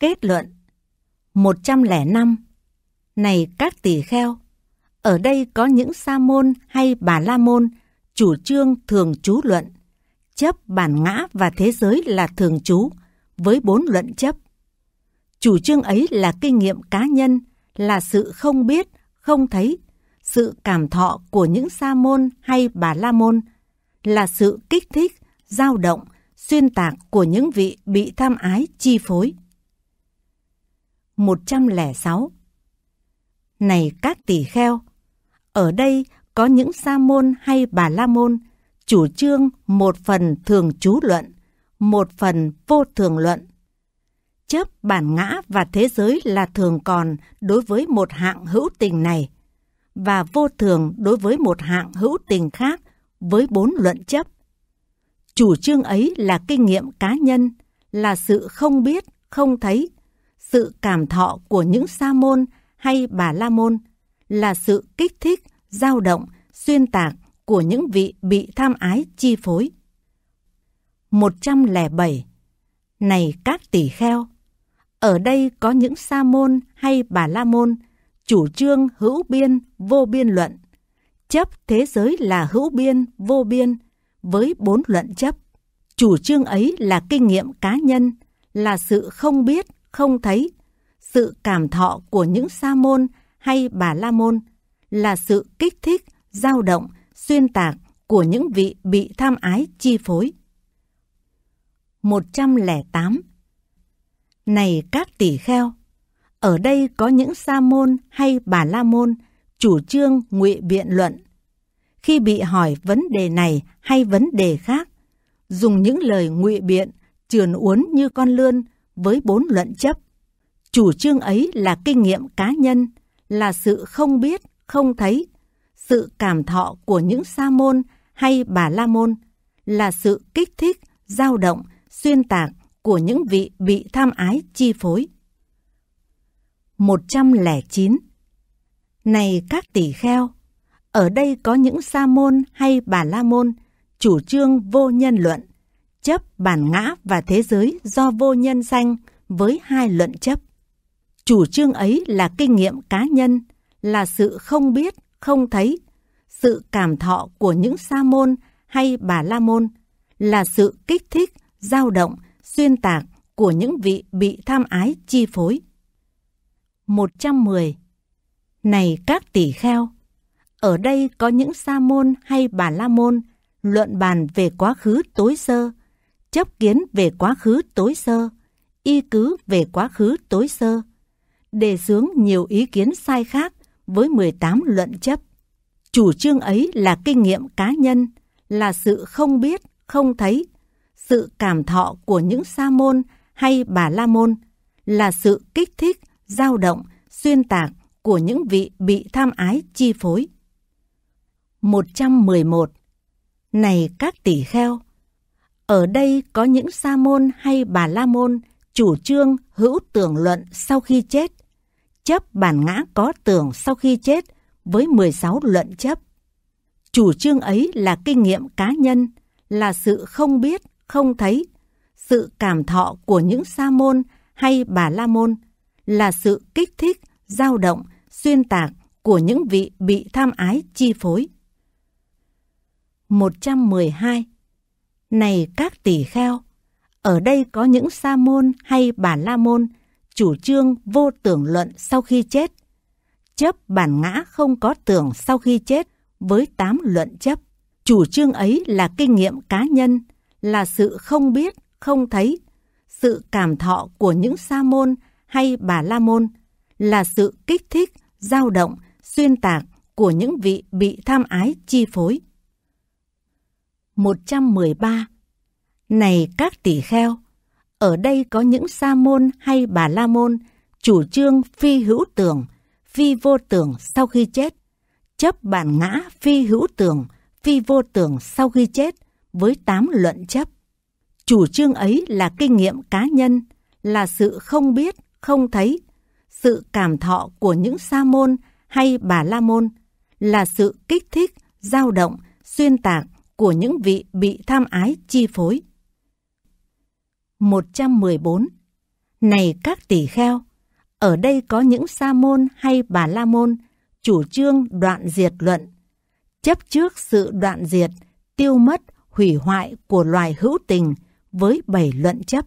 Kết luận 105 Này các tỷ kheo, ở đây có những sa môn hay bà la môn chủ trương thường chú luận, chấp bản ngã và thế giới là thường chú với bốn luận chấp. Chủ trương ấy là kinh nghiệm cá nhân, là sự không biết, không thấy, sự cảm thọ của những sa môn hay bà la môn, là sự kích thích, dao động, xuyên tạc của những vị bị tham ái chi phối. 106 Này các tỷ kheo, ở đây có những sa môn hay bà la môn chủ trương một phần thường chú luận, một phần vô thường luận. Chấp bản ngã và thế giới là thường còn đối với một hạng hữu tình này và vô thường đối với một hạng hữu tình khác với bốn luận chấp. Chủ trương ấy là kinh nghiệm cá nhân, là sự không biết, không thấy sự cảm thọ của những sa môn hay bà la môn là sự kích thích, dao động, xuyên tạc của những vị bị tham ái chi phối. 107. Này các tỷ kheo, ở đây có những sa môn hay bà la môn chủ trương hữu biên vô biên luận, chấp thế giới là hữu biên vô biên với bốn luận chấp. Chủ trương ấy là kinh nghiệm cá nhân, là sự không biết không thấy. Sự cảm thọ của những sa môn hay bà la môn là sự kích thích, dao động, xuyên tạc của những vị bị tham ái chi phối. 108. Này các tỷ kheo, ở đây có những sa môn hay bà la môn chủ trương ngụy biện luận. Khi bị hỏi vấn đề này hay vấn đề khác, dùng những lời ngụy biện trườn uốn như con lươn với bốn luận chấp. Chủ trương ấy là kinh nghiệm cá nhân, là sự không biết, không thấy, sự cảm thọ của những sa môn hay bà la môn, là sự kích thích, dao động, xuyên tạc của những vị bị tham ái chi phối. 109. Này các tỷ kheo, ở đây có những sa môn hay bà la môn chủ trương vô nhân luận chấp bản ngã và thế giới do vô nhân sanh với hai luận chấp. Chủ trương ấy là kinh nghiệm cá nhân, là sự không biết, không thấy, sự cảm thọ của những sa môn hay bà la môn, là sự kích thích, dao động, xuyên tạc của những vị bị tham ái chi phối. 110. Này các tỷ kheo, ở đây có những sa môn hay bà la môn luận bàn về quá khứ tối sơ, chấp kiến về quá khứ tối sơ, y cứ về quá khứ tối sơ, đề xướng nhiều ý kiến sai khác với 18 luận chấp. Chủ trương ấy là kinh nghiệm cá nhân, là sự không biết, không thấy, sự cảm thọ của những sa môn hay bà la môn, là sự kích thích, dao động, xuyên tạc của những vị bị tham ái chi phối. 111. Này các tỷ kheo, ở đây có những sa môn hay bà la môn chủ trương hữu tưởng luận sau khi chết, chấp bản ngã có tưởng sau khi chết với 16 luận chấp. Chủ trương ấy là kinh nghiệm cá nhân, là sự không biết, không thấy, sự cảm thọ của những sa môn hay bà la môn, là sự kích thích, dao động, xuyên tạc của những vị bị tham ái chi phối. 112 này các tỷ kheo, ở đây có những sa môn hay bà la môn chủ trương vô tưởng luận sau khi chết. Chấp bản ngã không có tưởng sau khi chết với tám luận chấp. Chủ trương ấy là kinh nghiệm cá nhân, là sự không biết, không thấy, sự cảm thọ của những sa môn hay bà la môn, là sự kích thích, dao động, xuyên tạc của những vị bị tham ái chi phối. 113 Này các tỷ kheo, ở đây có những sa môn hay bà la môn chủ trương phi hữu tưởng, phi vô tưởng sau khi chết, chấp bản ngã phi hữu tưởng, phi vô tưởng sau khi chết với tám luận chấp. Chủ trương ấy là kinh nghiệm cá nhân, là sự không biết, không thấy, sự cảm thọ của những sa môn hay bà la môn, là sự kích thích, dao động, xuyên tạc của những vị bị tham ái chi phối. 114. Này các tỷ kheo, ở đây có những sa môn hay bà la môn chủ trương đoạn diệt luận, chấp trước sự đoạn diệt, tiêu mất, hủy hoại của loài hữu tình với bảy luận chấp.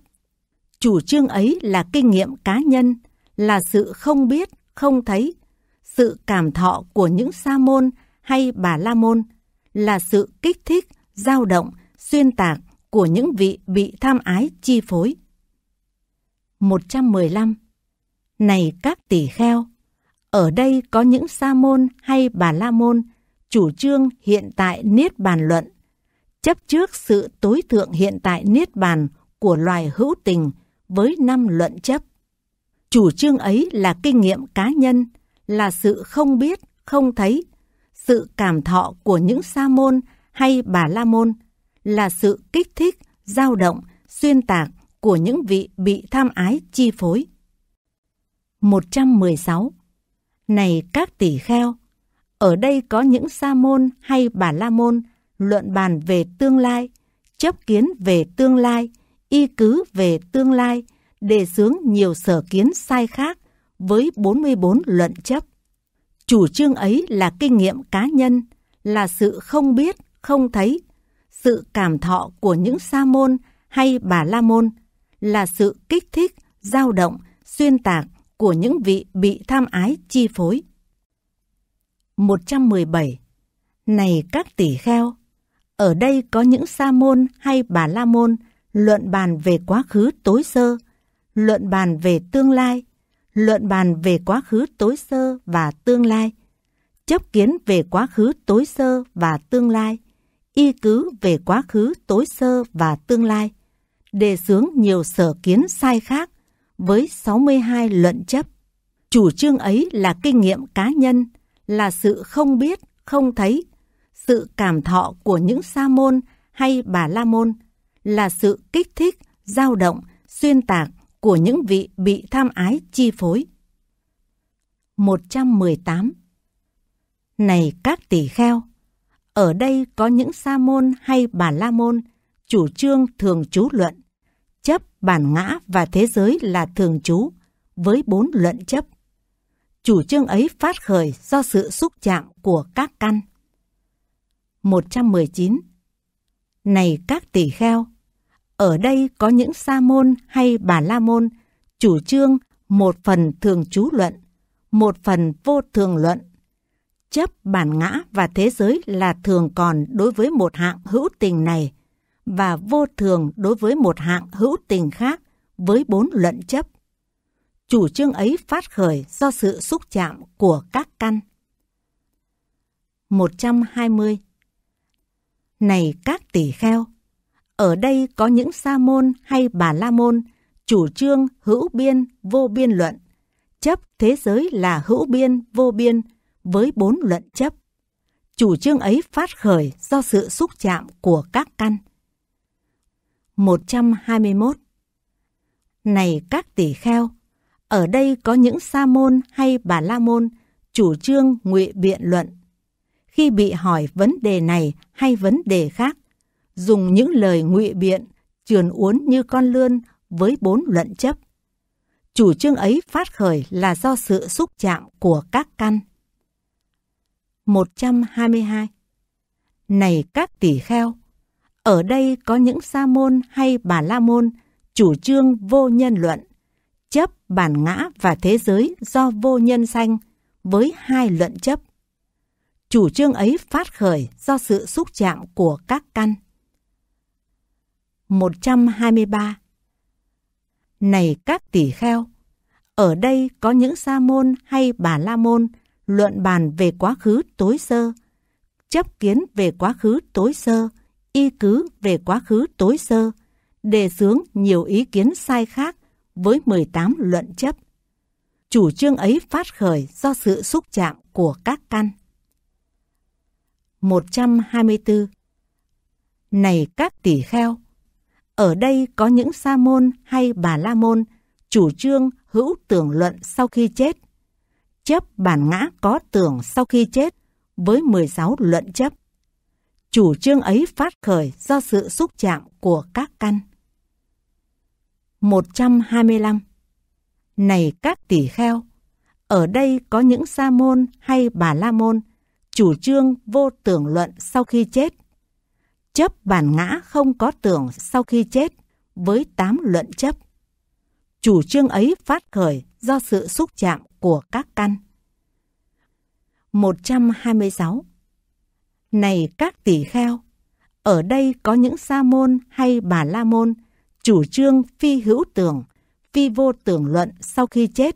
Chủ trương ấy là kinh nghiệm cá nhân, là sự không biết, không thấy, sự cảm thọ của những sa môn hay bà la môn là sự kích thích, dao động, xuyên tạc của những vị bị tham ái chi phối. 115. Này các tỷ kheo, ở đây có những sa môn hay bà la môn chủ trương hiện tại niết bàn luận, chấp trước sự tối thượng hiện tại niết bàn của loài hữu tình với năm luận chấp. Chủ trương ấy là kinh nghiệm cá nhân, là sự không biết, không thấy sự cảm thọ của những sa môn hay bà la môn là sự kích thích, dao động, xuyên tạc của những vị bị tham ái chi phối. 116. Này các tỷ kheo, ở đây có những sa môn hay bà la môn luận bàn về tương lai, chấp kiến về tương lai, y cứ về tương lai, đề xướng nhiều sở kiến sai khác với 44 luận chấp chủ trương ấy là kinh nghiệm cá nhân, là sự không biết, không thấy, sự cảm thọ của những sa môn hay bà la môn, là sự kích thích, dao động, xuyên tạc của những vị bị tham ái chi phối. 117. Này các tỷ kheo, ở đây có những sa môn hay bà la môn luận bàn về quá khứ tối sơ, luận bàn về tương lai, luận bàn về quá khứ tối sơ và tương lai, chấp kiến về quá khứ tối sơ và tương lai, y cứ về quá khứ tối sơ và tương lai, đề xướng nhiều sở kiến sai khác với 62 luận chấp. Chủ trương ấy là kinh nghiệm cá nhân, là sự không biết, không thấy, sự cảm thọ của những sa môn hay bà la môn, là sự kích thích, dao động, xuyên tạc của những vị bị tham ái chi phối. 118. Này các tỷ kheo, ở đây có những sa môn hay bà la môn chủ trương thường chú luận, chấp bản ngã và thế giới là thường chú với bốn luận chấp. Chủ trương ấy phát khởi do sự xúc chạm của các căn. 119. Này các tỷ kheo, ở đây có những sa môn hay bà la môn chủ trương một phần thường trú luận, một phần vô thường luận. Chấp bản ngã và thế giới là thường còn đối với một hạng hữu tình này và vô thường đối với một hạng hữu tình khác với bốn luận chấp. Chủ trương ấy phát khởi do sự xúc chạm của các căn. 120 Này các tỷ kheo, ở đây có những sa môn hay bà la môn, chủ trương hữu biên, vô biên luận, chấp thế giới là hữu biên, vô biên, với bốn luận chấp. Chủ trương ấy phát khởi do sự xúc chạm của các căn. 121 Này các tỷ kheo, ở đây có những sa môn hay bà la môn chủ trương ngụy biện luận. Khi bị hỏi vấn đề này hay vấn đề khác, dùng những lời ngụy biện, trườn uốn như con lươn với bốn luận chấp. Chủ trương ấy phát khởi là do sự xúc chạm của các căn. 122. Này các tỷ kheo, ở đây có những sa môn hay bà la môn chủ trương vô nhân luận, chấp bản ngã và thế giới do vô nhân sanh với hai luận chấp. Chủ trương ấy phát khởi do sự xúc chạm của các căn. 123 Này các tỷ kheo, ở đây có những sa môn hay bà la môn luận bàn về quá khứ tối sơ, chấp kiến về quá khứ tối sơ, y cứ về quá khứ tối sơ, đề xướng nhiều ý kiến sai khác với 18 luận chấp. Chủ trương ấy phát khởi do sự xúc chạm của các căn. 124 Này các tỷ kheo, ở đây có những sa môn hay bà la môn chủ trương hữu tưởng luận sau khi chết, chấp bản ngã có tưởng sau khi chết với 16 luận chấp. Chủ trương ấy phát khởi do sự xúc chạm của các căn. 125. Này các tỷ kheo, ở đây có những sa môn hay bà la môn chủ trương vô tưởng luận sau khi chết, chấp bản ngã không có tưởng sau khi chết với tám luận chấp. Chủ trương ấy phát khởi do sự xúc chạm của các căn. 126. Này các tỷ kheo, ở đây có những sa môn hay bà la môn chủ trương phi hữu tưởng, phi vô tưởng luận sau khi chết,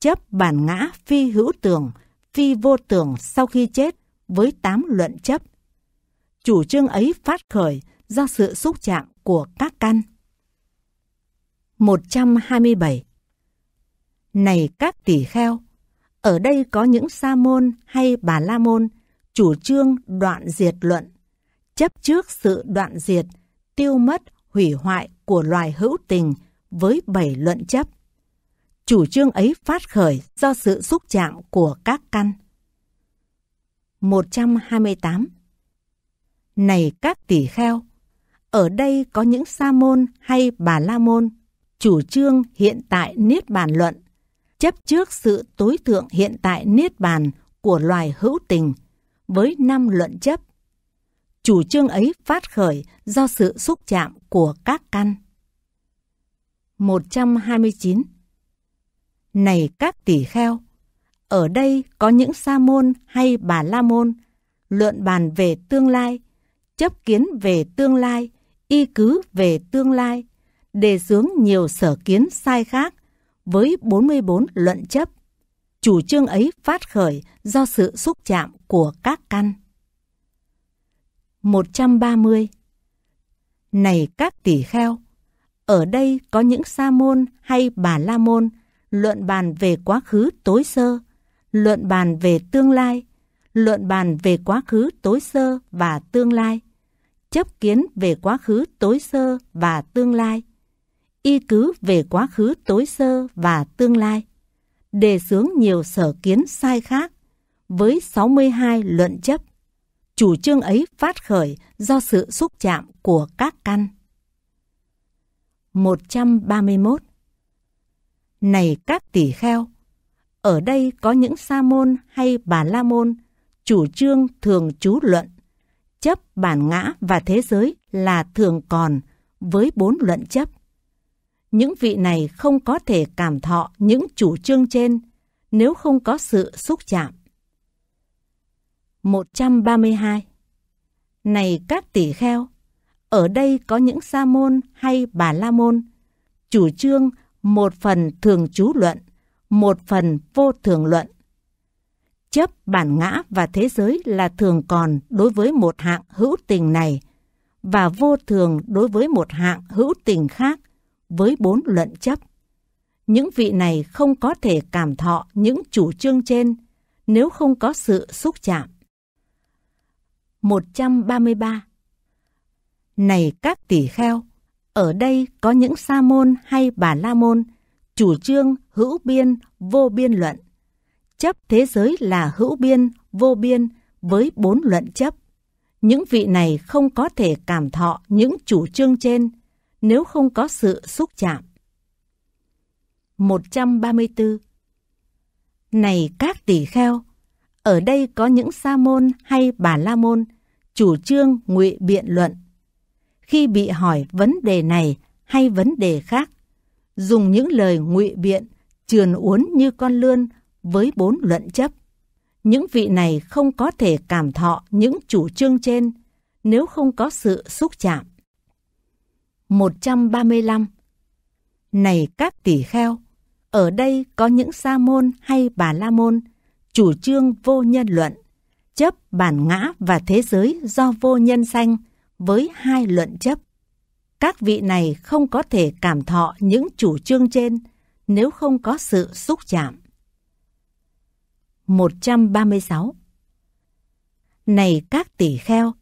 chấp bản ngã phi hữu tưởng, phi vô tưởng sau khi chết với tám luận chấp chủ trương ấy phát khởi do sự xúc chạm của các căn. 127. Này các tỷ kheo, ở đây có những sa môn hay bà la môn chủ trương đoạn diệt luận, chấp trước sự đoạn diệt, tiêu mất, hủy hoại của loài hữu tình với bảy luận chấp. Chủ trương ấy phát khởi do sự xúc chạm của các căn. 128 này các tỷ kheo, ở đây có những sa môn hay bà la môn chủ trương hiện tại niết bàn luận, chấp trước sự tối thượng hiện tại niết bàn của loài hữu tình với năm luận chấp. Chủ trương ấy phát khởi do sự xúc chạm của các căn. 129 Này các tỷ kheo, ở đây có những sa môn hay bà la môn luận bàn về tương lai chấp kiến về tương lai, y cứ về tương lai, đề xướng nhiều sở kiến sai khác với 44 luận chấp. Chủ trương ấy phát khởi do sự xúc chạm của các căn. 130. Này các tỷ kheo, ở đây có những sa môn hay bà la môn luận bàn về quá khứ tối sơ, luận bàn về tương lai, luận bàn về quá khứ tối sơ và tương lai, chấp kiến về quá khứ tối sơ và tương lai, y cứ về quá khứ tối sơ và tương lai, đề xướng nhiều sở kiến sai khác với 62 luận chấp. Chủ trương ấy phát khởi do sự xúc chạm của các căn. 131 Này các tỷ kheo, ở đây có những sa môn hay bà la môn chủ trương thường chú luận, chấp bản ngã và thế giới là thường còn với bốn luận chấp. Những vị này không có thể cảm thọ những chủ trương trên nếu không có sự xúc chạm. 132. Này các tỷ kheo, ở đây có những sa môn hay bà la môn, chủ trương một phần thường chú luận, một phần vô thường luận chấp bản ngã và thế giới là thường còn đối với một hạng hữu tình này và vô thường đối với một hạng hữu tình khác với bốn luận chấp. Những vị này không có thể cảm thọ những chủ trương trên nếu không có sự xúc chạm. 133 Này các tỷ kheo, ở đây có những sa môn hay bà la môn chủ trương hữu biên vô biên luận chấp thế giới là hữu biên, vô biên với bốn luận chấp. Những vị này không có thể cảm thọ những chủ trương trên nếu không có sự xúc chạm. 134 Này các tỷ kheo, ở đây có những sa môn hay bà la môn chủ trương ngụy biện luận. Khi bị hỏi vấn đề này hay vấn đề khác, dùng những lời ngụy biện trườn uốn như con lươn với bốn luận chấp. Những vị này không có thể cảm thọ những chủ trương trên nếu không có sự xúc chạm. 135. Này các tỷ kheo, ở đây có những sa môn hay bà la môn, chủ trương vô nhân luận, chấp bản ngã và thế giới do vô nhân sanh với hai luận chấp. Các vị này không có thể cảm thọ những chủ trương trên nếu không có sự xúc chạm. 136 Này các tỷ kheo,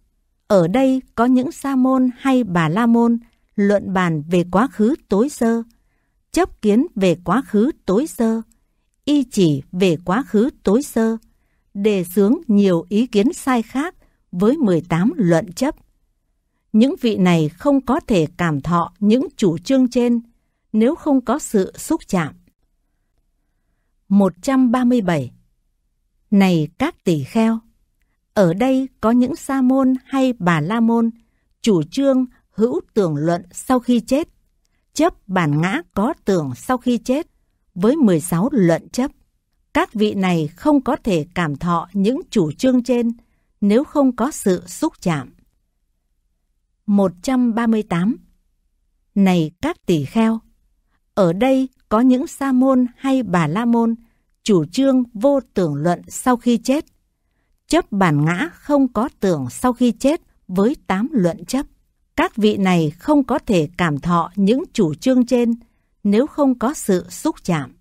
ở đây có những sa môn hay bà la môn luận bàn về quá khứ tối sơ, chấp kiến về quá khứ tối sơ, y chỉ về quá khứ tối sơ, đề xướng nhiều ý kiến sai khác với 18 luận chấp. Những vị này không có thể cảm thọ những chủ trương trên nếu không có sự xúc chạm. 137 này các tỷ kheo, ở đây có những sa môn hay bà la môn chủ trương hữu tưởng luận sau khi chết, chấp bản ngã có tưởng sau khi chết với 16 luận chấp. Các vị này không có thể cảm thọ những chủ trương trên nếu không có sự xúc chạm. 138. Này các tỷ kheo, ở đây có những sa môn hay bà la môn chủ trương vô tưởng luận sau khi chết, chấp bản ngã không có tưởng sau khi chết với tám luận chấp. Các vị này không có thể cảm thọ những chủ trương trên nếu không có sự xúc chạm.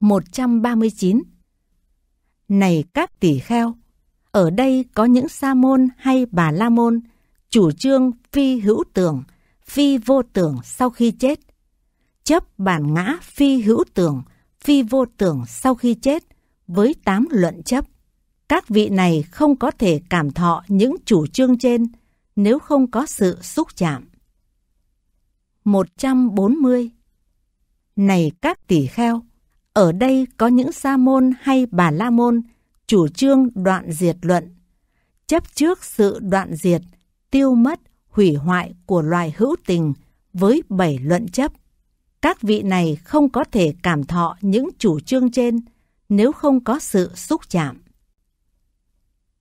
139 Này các tỷ kheo, ở đây có những sa môn hay bà la môn chủ trương phi hữu tưởng, phi vô tưởng sau khi chết. Chấp bản ngã phi hữu tưởng phi vô tưởng sau khi chết với tám luận chấp. Các vị này không có thể cảm thọ những chủ trương trên nếu không có sự xúc chạm. 140 Này các tỷ kheo, ở đây có những sa môn hay bà la môn chủ trương đoạn diệt luận, chấp trước sự đoạn diệt, tiêu mất, hủy hoại của loài hữu tình với bảy luận chấp các vị này không có thể cảm thọ những chủ trương trên nếu không có sự xúc chạm.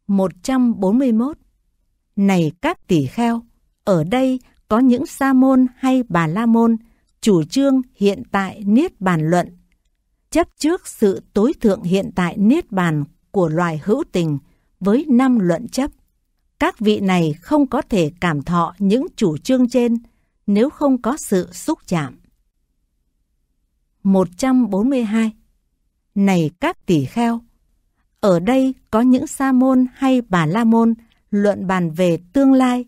141. Này các tỷ kheo, ở đây có những sa môn hay bà la môn chủ trương hiện tại niết bàn luận, chấp trước sự tối thượng hiện tại niết bàn của loài hữu tình với năm luận chấp. Các vị này không có thể cảm thọ những chủ trương trên nếu không có sự xúc chạm. 142 Này các tỷ kheo! Ở đây có những sa môn hay bà la môn luận bàn về tương lai,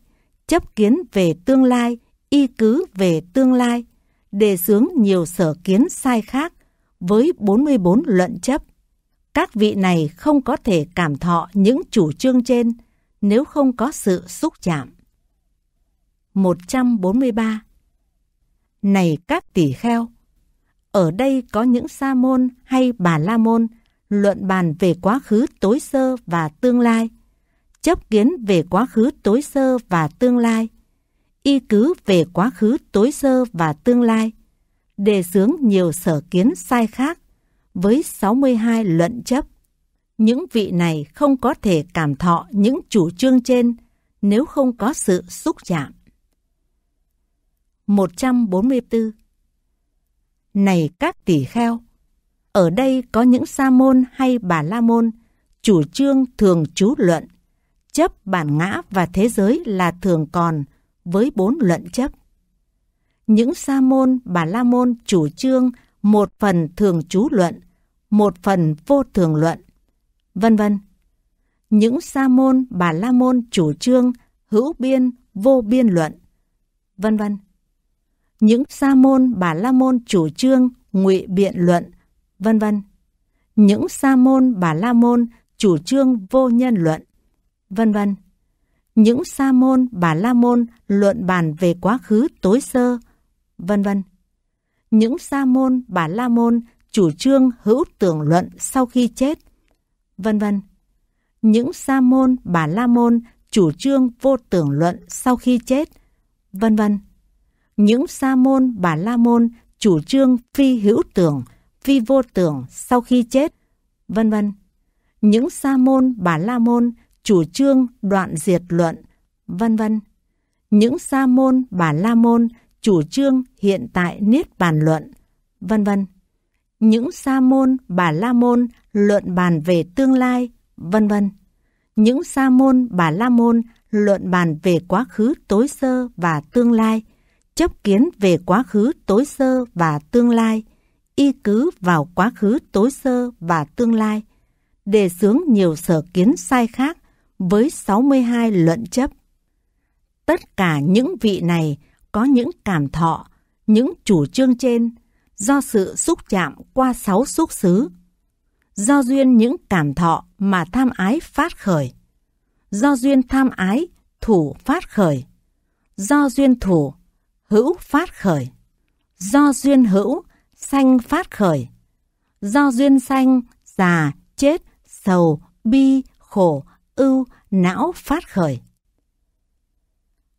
chấp kiến về tương lai, y cứ về tương lai, đề xướng nhiều sở kiến sai khác với 44 luận chấp. Các vị này không có thể cảm thọ những chủ trương trên nếu không có sự xúc chạm. 143 Này các tỷ kheo! ở đây có những sa môn hay bà la môn luận bàn về quá khứ tối sơ và tương lai, chấp kiến về quá khứ tối sơ và tương lai, y cứ về quá khứ tối sơ và tương lai, đề xướng nhiều sở kiến sai khác với 62 luận chấp. Những vị này không có thể cảm thọ những chủ trương trên nếu không có sự xúc chạm. 144 này các tỷ kheo, ở đây có những sa môn hay bà la môn, chủ trương thường chú luận, chấp bản ngã và thế giới là thường còn với bốn luận chấp. Những sa môn, bà la môn chủ trương một phần thường chú luận, một phần vô thường luận, vân vân. Những sa môn, bà la môn chủ trương hữu biên, vô biên luận, vân vân những sa môn bà la môn chủ trương ngụy biện luận vân vân những sa môn bà la môn chủ trương vô nhân luận vân vân những sa môn bà la môn luận bàn về quá khứ tối sơ vân vân những sa môn bà la môn chủ trương hữu tưởng luận sau khi chết vân vân những sa môn bà la môn chủ trương vô tưởng luận sau khi chết vân vân những sa môn bà la môn chủ trương phi hữu tưởng, phi vô tưởng sau khi chết, vân vân. Những sa môn bà la môn chủ trương đoạn diệt luận, vân vân. Những sa môn bà la môn chủ trương hiện tại niết bàn luận, vân vân. Những sa môn bà la môn luận bàn về tương lai, vân vân. Những sa môn bà la môn luận bàn về quá khứ tối sơ và tương lai, chấp kiến về quá khứ tối sơ và tương lai, y cứ vào quá khứ tối sơ và tương lai, đề xướng nhiều sở kiến sai khác với 62 luận chấp. Tất cả những vị này có những cảm thọ, những chủ trương trên do sự xúc chạm qua sáu xúc xứ. Do duyên những cảm thọ mà tham ái phát khởi. Do duyên tham ái, thủ phát khởi. Do duyên thủ, hữu phát khởi. Do duyên hữu, sanh phát khởi. Do duyên sanh, già, chết, sầu, bi, khổ, ưu, não phát khởi.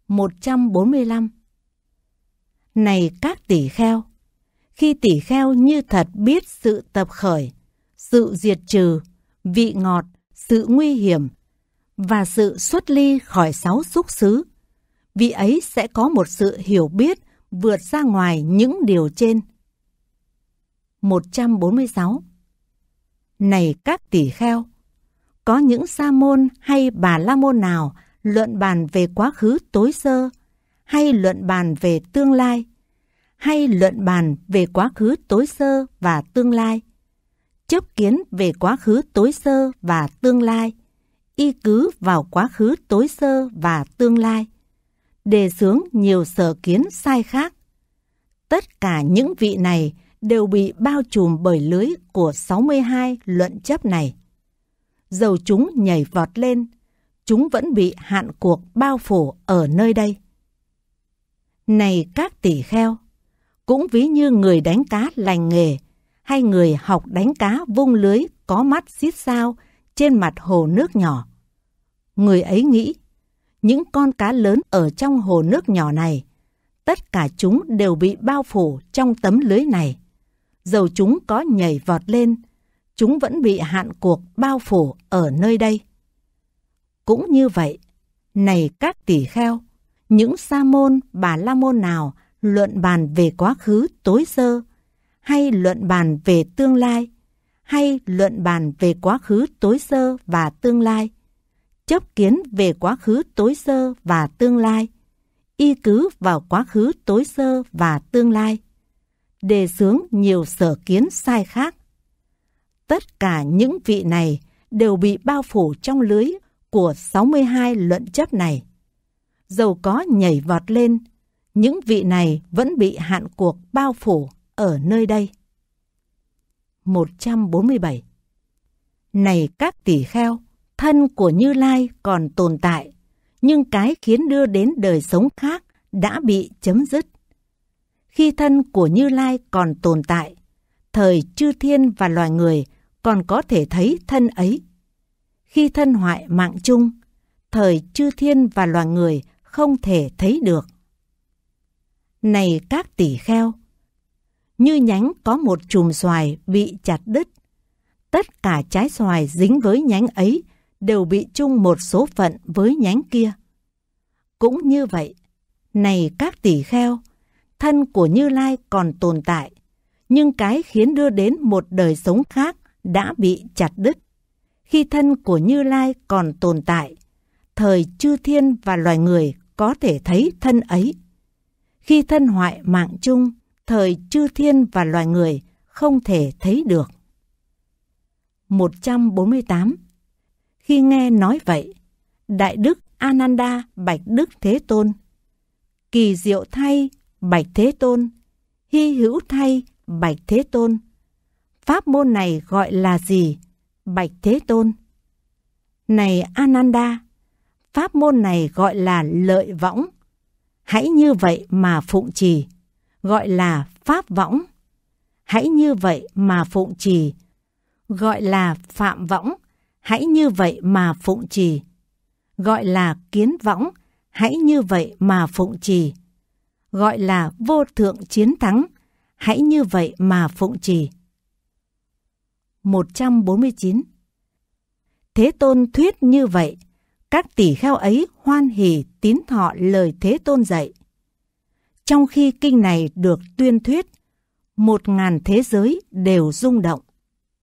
145 Này các tỷ kheo, khi tỷ kheo như thật biết sự tập khởi, sự diệt trừ, vị ngọt, sự nguy hiểm và sự xuất ly khỏi sáu xúc xứ vị ấy sẽ có một sự hiểu biết vượt ra ngoài những điều trên. 146. Này các tỷ kheo, có những sa môn hay bà la môn nào luận bàn về quá khứ tối sơ, hay luận bàn về tương lai, hay luận bàn về quá khứ tối sơ và tương lai, chấp kiến về quá khứ tối sơ và tương lai, y cứ vào quá khứ tối sơ và tương lai đề xướng nhiều sở kiến sai khác. Tất cả những vị này đều bị bao trùm bởi lưới của 62 luận chấp này. Dầu chúng nhảy vọt lên, chúng vẫn bị hạn cuộc bao phủ ở nơi đây. Này các tỷ kheo, cũng ví như người đánh cá lành nghề hay người học đánh cá vung lưới có mắt xít sao trên mặt hồ nước nhỏ. Người ấy nghĩ những con cá lớn ở trong hồ nước nhỏ này. Tất cả chúng đều bị bao phủ trong tấm lưới này. Dầu chúng có nhảy vọt lên, chúng vẫn bị hạn cuộc bao phủ ở nơi đây. Cũng như vậy, này các tỷ kheo, những sa môn, bà la môn nào luận bàn về quá khứ tối sơ, hay luận bàn về tương lai, hay luận bàn về quá khứ tối sơ và tương lai, chấp kiến về quá khứ tối sơ và tương lai, y cứ vào quá khứ tối sơ và tương lai, đề xướng nhiều sở kiến sai khác. Tất cả những vị này đều bị bao phủ trong lưới của 62 luận chấp này. Dầu có nhảy vọt lên, những vị này vẫn bị hạn cuộc bao phủ ở nơi đây. 147 Này các tỷ kheo, thân của Như Lai còn tồn tại, nhưng cái khiến đưa đến đời sống khác đã bị chấm dứt. Khi thân của Như Lai còn tồn tại, thời chư thiên và loài người còn có thể thấy thân ấy. Khi thân hoại mạng chung, thời chư thiên và loài người không thể thấy được. Này các tỷ kheo! Như nhánh có một chùm xoài bị chặt đứt. Tất cả trái xoài dính với nhánh ấy đều bị chung một số phận với nhánh kia. Cũng như vậy, này các tỷ kheo, thân của Như Lai còn tồn tại, nhưng cái khiến đưa đến một đời sống khác đã bị chặt đứt. Khi thân của Như Lai còn tồn tại, thời chư thiên và loài người có thể thấy thân ấy. Khi thân hoại mạng chung, thời chư thiên và loài người không thể thấy được. 148 khi nghe nói vậy, Đại Đức Ananda Bạch Đức Thế Tôn, Kỳ Diệu Thay Bạch Thế Tôn, Hy Hữu Thay Bạch Thế Tôn, Pháp môn này gọi là gì? Bạch Thế Tôn. Này Ananda, pháp môn này gọi là lợi võng. Hãy như vậy mà phụng trì, gọi là pháp võng. Hãy như vậy mà phụng trì, gọi là phạm võng hãy như vậy mà phụng trì. Gọi là kiến võng, hãy như vậy mà phụng trì. Gọi là vô thượng chiến thắng, hãy như vậy mà phụng trì. 149 Thế Tôn thuyết như vậy, các tỷ kheo ấy hoan hỉ tín thọ lời Thế Tôn dạy. Trong khi kinh này được tuyên thuyết, một ngàn thế giới đều rung động.